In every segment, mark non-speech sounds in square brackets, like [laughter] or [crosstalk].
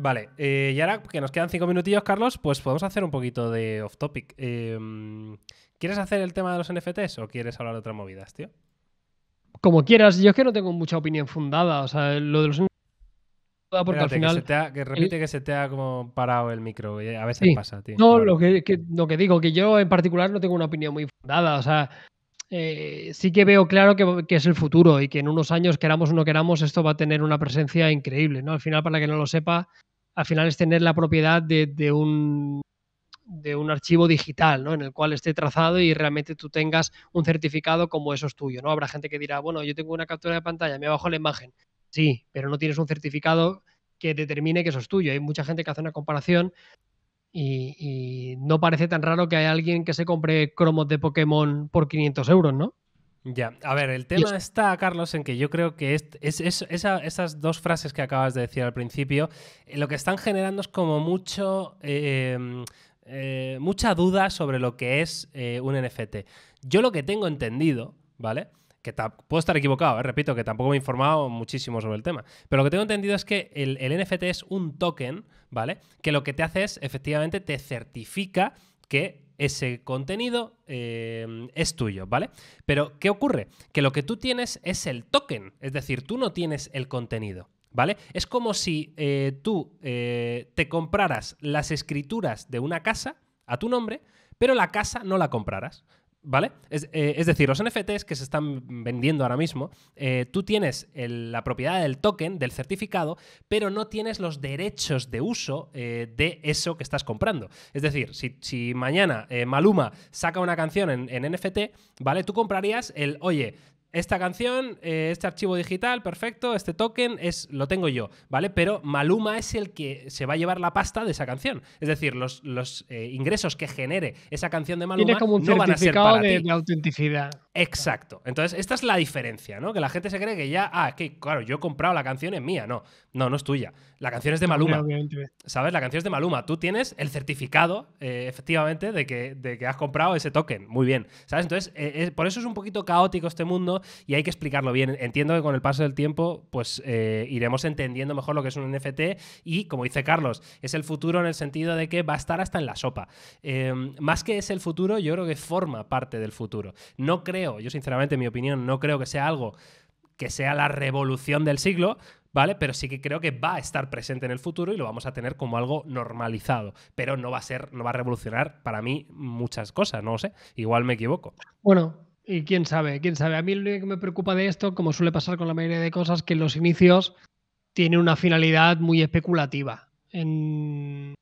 Vale, eh, y ahora que nos quedan cinco minutillos, Carlos, pues podemos hacer un poquito de off topic. Em, ¿Quieres hacer el tema de los NFTs o quieres hablar de otras movidas, tío? Como quieras, yo es que no tengo mucha opinión fundada. O sea, lo de los porque al final. Que, repite que se te ha como parado el micro. A veces pasa, tío. No, lo que, digo, que yo en particular no tengo una opinión muy fundada. O sea, eh, sí que veo claro que, es el futuro y que en unos años, queramos o no queramos, esto va a tener una presencia increíble. ¿no? Al final, para que no lo sepa, al final es tener la propiedad de, un, de un archivo digital, ¿no? En el cual esté trazado y realmente tú tengas un certificado como eso es tuyo, ¿no? Habrá gente que dirá, bueno, yo tengo una captura de pantalla, me bajo la imagen. Sí, pero no tienes un certificado que determine que eso es tuyo. Hay mucha gente que hace una comparación y, y no parece tan raro que haya alguien que se compre cromos de Pokémon por 500 euros, ¿no? Ya, a ver, el tema está, Carlos, en que yo creo que es, es, esas dos frases que acabas de decir al principio, eh, lo que están generando es como mucho, em, eh, mucha duda sobre lo que es eh, un NFT. Yo lo que tengo entendido, ¿vale? Que puedo estar equivocado, repito, que tampoco me he informado muchísimo sobre el tema. Pero lo que tengo entendido es que el, el NFT es un token, ¿vale? Que lo que te hace es, efectivamente, te certifica que ese contenido eh, es tuyo, ¿vale? Pero, ¿qué ocurre? Que lo que tú tienes es el token, es decir, tú no tienes el contenido. ¿Vale? Es como si eh, tú eh, te compraras las escrituras de una casa a tu nombre, pero la casa no la compraras. ¿Vale? Eh, es, decir, los NFTs que se están vendiendo ahora mismo, eh, tú tienes la propiedad del token, del certificado, pero no tienes los derechos de uso eh, de eso que estás comprando. Es decir, si, si mañana Maluma saca una canción en, en, NFT, ¿vale? Tú comprarías el, oye, esta canción, eh, este archivo digital, perfecto, este token es lo tengo yo, ¿vale? Pero Maluma es el que se va a llevar la pasta de esa canción. Es decir, los, eh, ingresos que genere esa canción de Maluma como un no van a ser para ti. de autenticidad. Exacto. Entonces, esta es la diferencia, ¿no? Que la gente se cree que ya, ah, que, claro, yo he comprado la canción, es mía. No, no, no es tuya. La canción es de Maluma. ¿Sabes? La canción es de Maluma. Tú tienes el certificado, eh, efectivamente, de que, de que has comprado ese token. Muy bien. ¿Sabes? Entonces, eh, por eso es un poquito caótico este mundo y hay que explicarlo bien. Entiendo que con el paso del tiempo, pues eh, iremos entendiendo mejor lo que es un NFT y, como dice Carlos, es el futuro en el sentido de que va a estar hasta en la sopa. más que es el futuro, yo creo que forma parte del futuro. No creo yo sinceramente, en mi opinión, no creo que sea algo que sea la revolución del siglo, ¿vale? Pero sí que creo que va a estar presente en el futuro y lo vamos a tener como algo normalizado. Pero no va a ser, no va a revolucionar para mí muchas cosas, no lo sé. Igual me equivoco. Bueno, y quién sabe, quién sabe. A mí lo único que me preocupa de esto, como suele pasar con la mayoría de cosas, que los inicios tiene una finalidad muy especulativa en,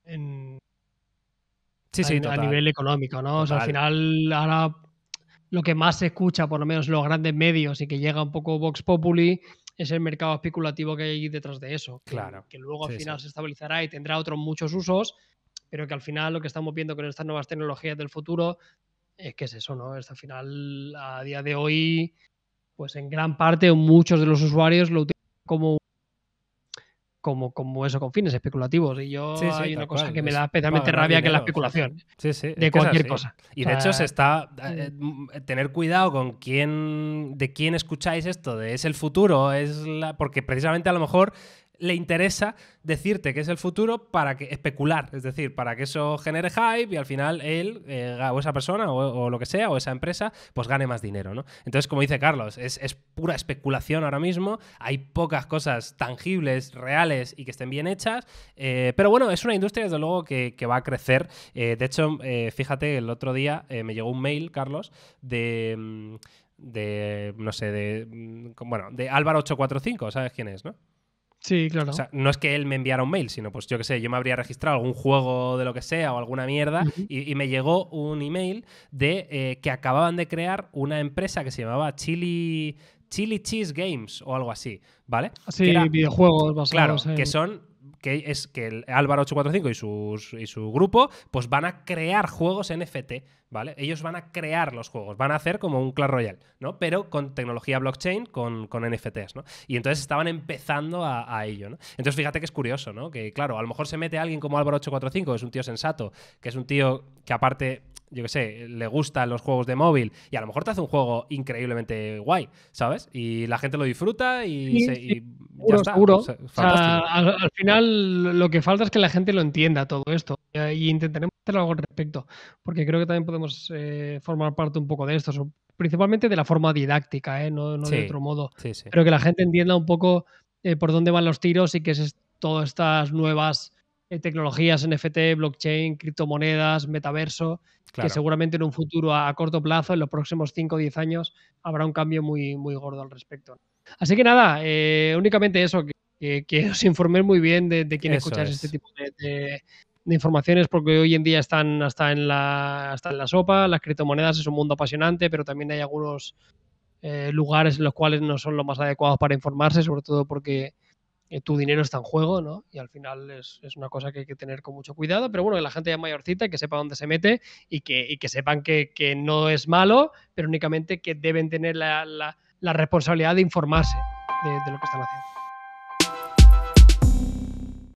sí, sí, a, nivel económico, ¿no? O sea, al final ahora lo que más se escucha, por lo menos los grandes medios, y que llega un poco Vox Populi, es el mercado especulativo que hay detrás de eso. Claro. Que, luego al final se estabilizará y tendrá otros muchos usos, pero que al final lo que estamos viendo con estas nuevas tecnologías del futuro es que es eso, ¿no? al final, a día de hoy, pues en gran parte, muchos de los usuarios lo utilizan como como, como eso, con fines especulativos. Y yo hay una cosa que me da especialmente rabia, que es la especulación. Sí, sí, de cualquier cosa. Y de hecho, se está. Eh, mm. Mm, eh, tener cuidado con quién. de quién escucháis esto, es el futuro, es la. Porque precisamente a lo mejor le interesa decirte que es el futuro para que especular, es decir, para que eso genere hype y al final él eh, o esa persona o, lo que sea o esa empresa pues gane más dinero, ¿no? Entonces, como dice Carlos, es, pura especulación ahora mismo, hay pocas cosas tangibles, reales y que estén bien hechas, eh, pero bueno, es una industria desde luego que, va a crecer. Eh, de hecho, fíjate, el otro día me llegó un mail, Carlos, de... Mm, de no sé, de... Mm, bueno, de Álvaro845, ¿sabes quién es, no? Sí, claro. O sea, no es que él me enviara un mail, sino pues yo qué sé, yo me habría registrado algún juego de lo que sea o alguna mierda y, me llegó un email de eh, que acababan de crear una empresa que se llamaba Chili, Chili Cheese Games o algo así, ¿vale? Sí, que videojuegos basados Claro, que son que es que Álvaro 845 y, sus, y su grupo, pues van a crear juegos NFT, ¿vale? Ellos van a crear los juegos, van a hacer como un Clash Royale, ¿no? Pero con tecnología blockchain, con, con NFTs, ¿no? Y entonces estaban empezando a, a, ello, ¿no? Entonces fíjate que es curioso, ¿no? Que claro, a lo mejor se mete alguien como Álvaro 845, que es un tío sensato, que es un tío que aparte yo qué sé, le gustan los juegos de móvil y a lo mejor te hace un juego increíblemente guay, ¿sabes? Y la gente lo disfruta y, se, y al, final lo que falta es que la gente lo entienda todo esto eh, y intentaremos hacer algo al respecto, porque creo que también podemos eh, formar parte un poco de esto, principalmente de la forma didáctica, eh, no, de otro modo, pero que la gente entienda un poco por dónde van los tiros y qué es todas estas nuevas eh, tecnologías NFT, blockchain, criptomonedas, metaverso, que seguramente en un futuro a, corto plazo, en los próximos 5 o 10 años, habrá un cambio muy, muy gordo al respecto. Así que nada, eh, únicamente eso, que, que, [laughs] os informéis muy bien de, quién escucháis este tipo de, informaciones, porque hoy en día están hasta en, la, hasta en la sopa, las criptomonedas es un mundo apasionante, pero también hay algunos eh, lugares en los cuales no son los más adecuados para informarse, sobre todo porque eh, tu dinero está en juego, ¿no? Y al final es, una cosa que hay que tener con mucho cuidado, pero bueno, que la gente ya mayorcita, que sepa dónde se mete y que, sepan que, no es malo, pero únicamente que deben tener la, la, la responsabilidad de informarse de lo que están haciendo.